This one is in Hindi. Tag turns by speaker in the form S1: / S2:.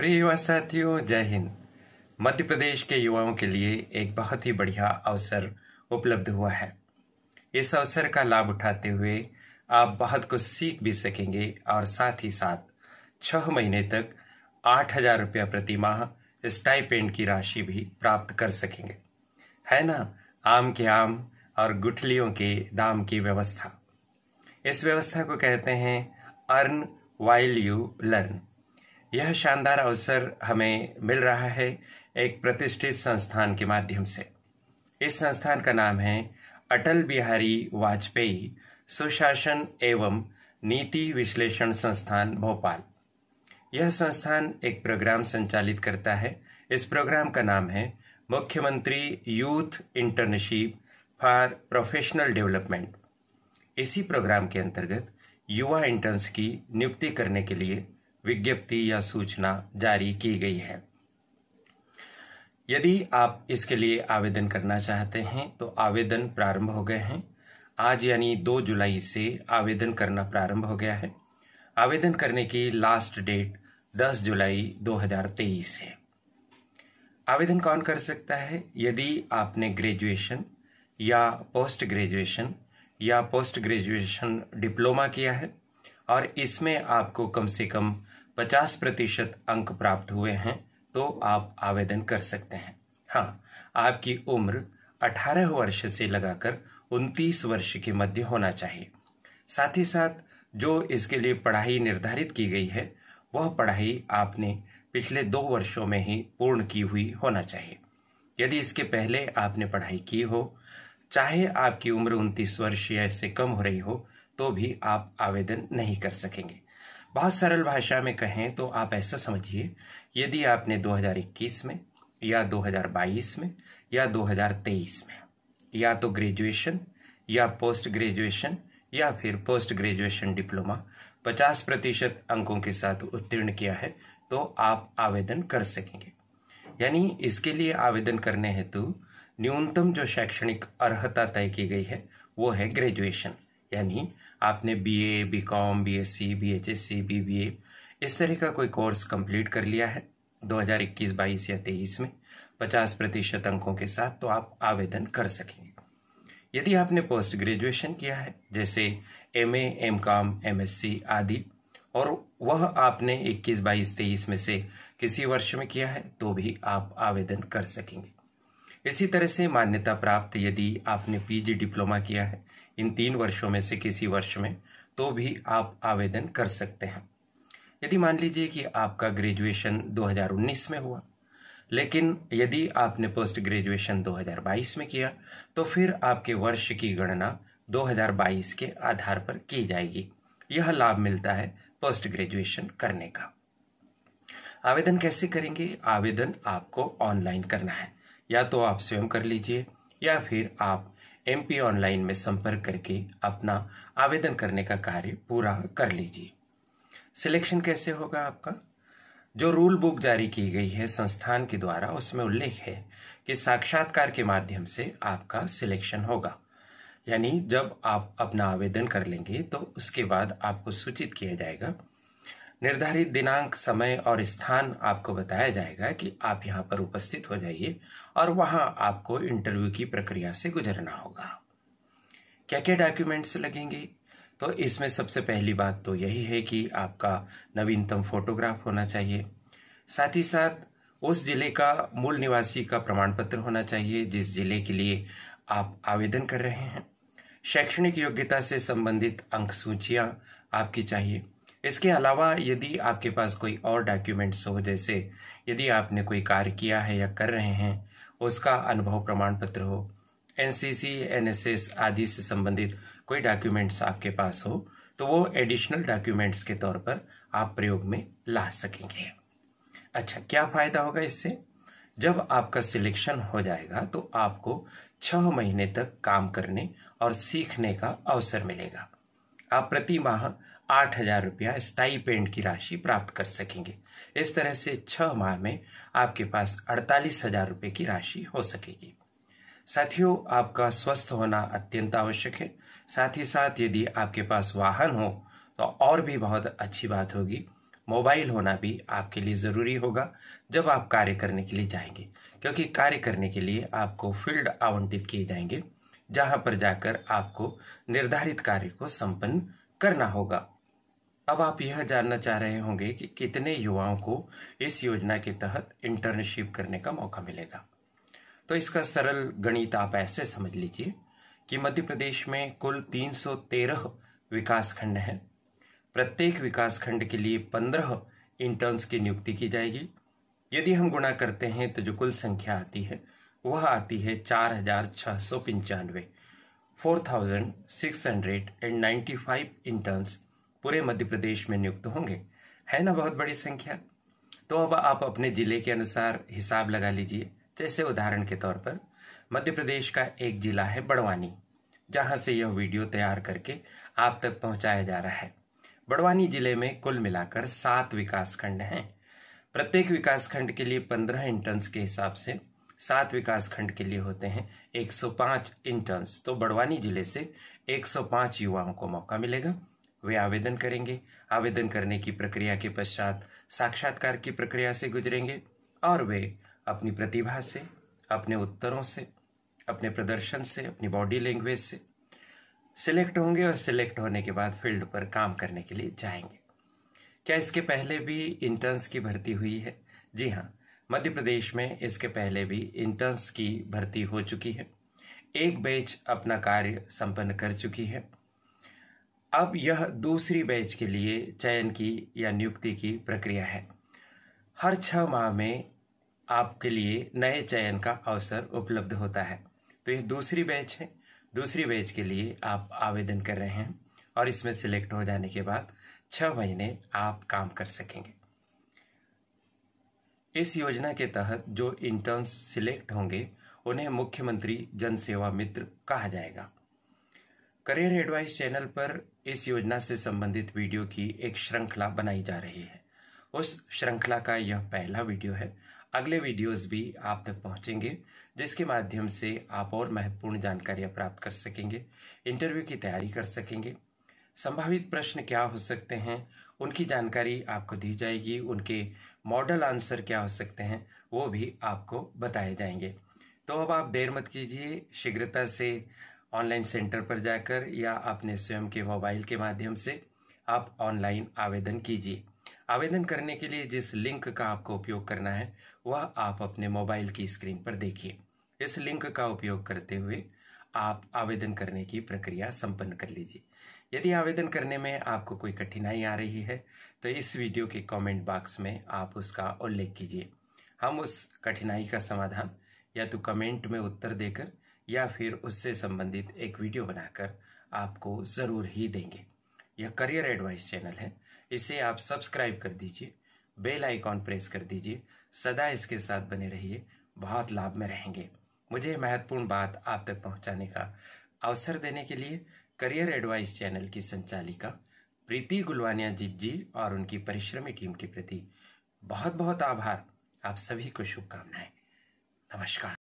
S1: प्रिय युवा साथियों जय हिंद मध्य प्रदेश के युवाओं के लिए एक बहुत ही बढ़िया अवसर उपलब्ध हुआ है इस अवसर का लाभ उठाते हुए आप बहुत कुछ सीख भी सकेंगे और साथ ही साथ छह महीने तक आठ हजार रुपया प्रति माह स्टाइपेंड की राशि भी प्राप्त कर सकेंगे है ना आम के आम और गुठलियों के दाम की व्यवस्था इस व्यवस्था को कहते हैं अर्न वाइल यू लर्न यह शानदार अवसर हमें मिल रहा है एक प्रतिष्ठित संस्थान के माध्यम से इस संस्थान का नाम है अटल बिहारी वाजपेयी सुशासन एवं नीति विश्लेषण संस्थान भोपाल यह संस्थान एक प्रोग्राम संचालित करता है इस प्रोग्राम का नाम है मुख्यमंत्री youth internship for professional development इसी प्रोग्राम के अंतर्गत युवा इंटर्न्स की नियुक्ति करने के लिए विज्ञप्ति या सूचना जारी की गई है यदि आप इसके लिए आवेदन करना चाहते हैं तो आवेदन प्रारंभ हो गए हैं आज यानी 2 जुलाई से आवेदन करना प्रारंभ हो गया है आवेदन करने की लास्ट डेट 10 जुलाई 2023 है आवेदन कौन कर सकता है यदि आपने ग्रेजुएशन या पोस्ट ग्रेजुएशन या पोस्ट ग्रेजुएशन डिप्लोमा किया है और इसमें आपको कम से कम पचास प्रतिशत अंक प्राप्त हुए हैं तो आप आवेदन कर सकते हैं हाँ आपकी उम्र 18 वर्ष से लगाकर 29 वर्ष के मध्य होना चाहिए साथ ही साथ जो इसके लिए पढ़ाई निर्धारित की गई है वह पढ़ाई आपने पिछले दो वर्षों में ही पूर्ण की हुई होना चाहिए यदि इसके पहले आपने पढ़ाई की हो चाहे आपकी उम्र उनतीस वर्ष या इससे कम हो रही हो तो भी आप आवेदन नहीं कर सकेंगे बहुत सरल भाषा में कहें तो आप ऐसा समझिए यदि आपने 2021 में या 2022 में या 2023 में या तो ग्रेजुएशन या पोस्ट ग्रेजुएशन या फिर पोस्ट ग्रेजुएशन डिप्लोमा 50 प्रतिशत अंकों के साथ उत्तीर्ण किया है तो आप आवेदन कर सकेंगे यानी इसके लिए आवेदन करने हेतु न्यूनतम जो शैक्षणिक अर्हता तय की गई है वो है ग्रेजुएशन यानी आपने बीए बीकॉम बीएससी बीएचएससी बीबीए इस तरह का कोई कोर्स कंप्लीट कर लिया है 2021 22 या 23 में 50 प्रतिशत अंकों के साथ तो आप आवेदन कर सकेंगे यदि आपने पोस्ट ग्रेजुएशन किया है जैसे M A M Com M आदि और वह आपने 21 22 23 में से किसी वर्ष में किया है तो भी आप आवेदन कर सकेंगे इसी तरह से मान्यता प्राप्त यदि आपने पीजी डिप्लोमा किया है इन तीन वर्षों में से किसी वर्ष में तो भी आप आवेदन कर सकते हैं यदि मान लीजिए कि आपका ग्रेजुएशन 2019 में हुआ लेकिन यदि आपने पोस्ट ग्रेजुएशन 2022 में किया तो फिर आपके वर्ष की गणना 2022 के आधार पर की जाएगी यह लाभ मिलता है पोस्ट ग्रेजुएशन करने का आवेदन कैसे करेंगे आवेदन आपको ऑनलाइन करना है या तो आप स्वयं कर लीजिए या फिर आप एम ऑनलाइन में संपर्क करके अपना आवेदन करने का कार्य पूरा कर लीजिए सिलेक्शन कैसे होगा आपका जो रूल बुक जारी की गई है संस्थान के द्वारा उसमें उल्लेख है कि साक्षात्कार के माध्यम से आपका सिलेक्शन होगा यानी जब आप अपना आवेदन कर लेंगे तो उसके बाद आपको सूचित किया जाएगा निर्धारित दिनांक समय और स्थान आपको बताया जाएगा कि आप यहाँ पर उपस्थित हो जाइए और वहां आपको इंटरव्यू की प्रक्रिया से गुजरना होगा क्या क्या डॉक्यूमेंट्स लगेंगे तो इसमें सबसे पहली बात तो यही है कि आपका नवीनतम फोटोग्राफ होना चाहिए साथ ही साथ उस जिले का मूल निवासी का प्रमाण पत्र होना चाहिए जिस जिले के लिए आप आवेदन कर रहे हैं शैक्षणिक योग्यता से संबंधित अंक सूचियां आपकी चाहिए इसके अलावा यदि आपके पास कोई और डॉक्यूमेंट्स हो जैसे यदि आपने कोई कार्य किया है या कर रहे हैं उसका अनुभव प्रमाण पत्र हो एनसीसी एनएसएस आदि से संबंधित कोई डॉक्यूमेंट्स आपके पास हो तो वो एडिशनल डॉक्यूमेंट्स के तौर पर आप प्रयोग में ला सकेंगे अच्छा क्या फायदा होगा इससे जब आपका सिलेक्शन हो जाएगा तो आपको छह महीने तक काम करने और सीखने का अवसर मिलेगा आप प्रति माह आठ हजार रुपया स्थायी पेंट की राशि प्राप्त कर सकेंगे इस तरह से छह माह में आपके पास अड़तालीस हजार रुपये की राशि हो सकेगी साथियों आपका स्वस्थ होना अत्यंत आवश्यक है साथ ही साथ यदि आपके पास वाहन हो तो और भी बहुत अच्छी बात होगी मोबाइल होना भी आपके लिए ज़रूरी होगा जब आप कार्य करने के लिए जाएंगे क्योंकि कार्य करने के लिए आपको फील्ड आवंटित किए जाएंगे जहां पर जाकर आपको निर्धारित कार्य को संपन्न करना होगा अब आप यह जानना चाह रहे होंगे कि कितने युवाओं को इस योजना के तहत इंटर्नशिप करने का मौका मिलेगा तो इसका सरल गणित आप ऐसे समझ लीजिए कि मध्य प्रदेश में कुल 313 विकास खंड हैं प्रत्येक विकास खंड के लिए 15 इंटर्न्स की नियुक्ति की जाएगी यदि हम गुणा करते हैं तो जो कुल संख्या आती है वह आती है चार हजार छह सौ पंचानवे four thousand six hundred and ninety five interns पूरे मध्य प्रदेश में नियुक्त होंगे है ना बहुत बड़ी संख्या तो अब आप अपने जिले के अनुसार हिसाब लगा लीजिए जैसे उदाहरण के तौर पर मध्य प्रदेश का एक जिला है बड़वानी जहां से यह वीडियो तैयार करके आप तक पहुंचाया जा रहा है बड़वानी जिले में कुल मिलाकर सात विकास खंड हैं प्रत्येक विकासखंड के लिए पंद्रह इंटर्न्स के हिसाब से सात विकासखंड के लिए होते हैं 105 इंटर्न्स तो बड़वानी जिले से 105 युवाओं को मौका मिलेगा वे आवेदन करेंगे आवेदन करने की प्रक्रिया के पश्चात साक्षात्कार की प्रक्रिया से गुजरेंगे और वे अपनी प्रतिभा से अपने उत्तरों से अपने प्रदर्शन से अपनी बॉडी लैंग्वेज से सिलेक्ट होंगे और सिलेक्ट होने के बाद फील्ड पर काम करने के लिए जाएंगे क्या इसके पहले भी इंटर्न्स की भर्ती हुई है जी हाँ मध्य प्रदेश में इसके पहले भी इंटर्न्स की भर्ती हो चुकी है एक बैच अपना कार्य संपन्न कर चुकी है अब यह दूसरी बैच के लिए चयन की या नियुक्ति की प्रक्रिया है हर छः माह में आपके लिए नए चयन का अवसर उपलब्ध होता है तो यह दूसरी बैच है दूसरी बैच के लिए आप आवेदन कर रहे हैं और इसमें सिलेक्ट हो जाने के बाद छः महीने आप काम कर सकेंगे इस योजना के तहत जो इंटर्न्स सिलेक्ट होंगे उन्हें मुख्यमंत्री जन सेवा मित्र कहा जाएगा करियर एडवाइस चैनल पर इस योजना से संबंधित वीडियो की एक श्रृंखला बनाई जा रही है उस श्रृंखला का यह पहला वीडियो है अगले वीडियोस भी आप तक पहुंचेंगे जिसके माध्यम से आप और महत्वपूर्ण जानकारियां प्राप्त कर सकेंगे इंटरव्यू की तैयारी कर सकेंगे संभावित प्रश्न क्या हो सकते हैं उनकी जानकारी आपको दी जाएगी उनके मॉडल आंसर क्या हो सकते हैं वो भी आपको बताए जाएंगे तो अब आप देर मत कीजिए शीघ्रता से ऑनलाइन सेंटर पर जाकर या अपने स्वयं के मोबाइल के माध्यम से आप ऑनलाइन आवेदन कीजिए आवेदन करने के लिए जिस लिंक का आपको उपयोग करना है वह आप अपने मोबाइल की स्क्रीन पर देखिए इस लिंक का उपयोग करते हुए आप आवेदन करने की प्रक्रिया संपन्न कर लीजिए यदि आवेदन करने में आपको कोई कठिनाई आ रही है तो इस वीडियो के कमेंट बॉक्स में आप उसका उल्लेख कीजिए हम उस कठिनाई का समाधान या तो कमेंट में उत्तर देकर या फिर उससे संबंधित एक वीडियो बनाकर आपको ज़रूर ही देंगे यह करियर एडवाइस चैनल है इसे आप सब्सक्राइब कर दीजिए बेल आइकॉन प्रेस कर दीजिए सदा इसके साथ बने रहिए बहुत लाभ में रहेंगे मुझे महत्वपूर्ण बात आप तक पहुंचाने का अवसर देने के लिए करियर एडवाइस चैनल की संचालिका प्रीति गुलवानिया जीत जी और उनकी परिश्रमी टीम के प्रति बहुत बहुत आभार आप सभी को शुभकामनाएं नमस्कार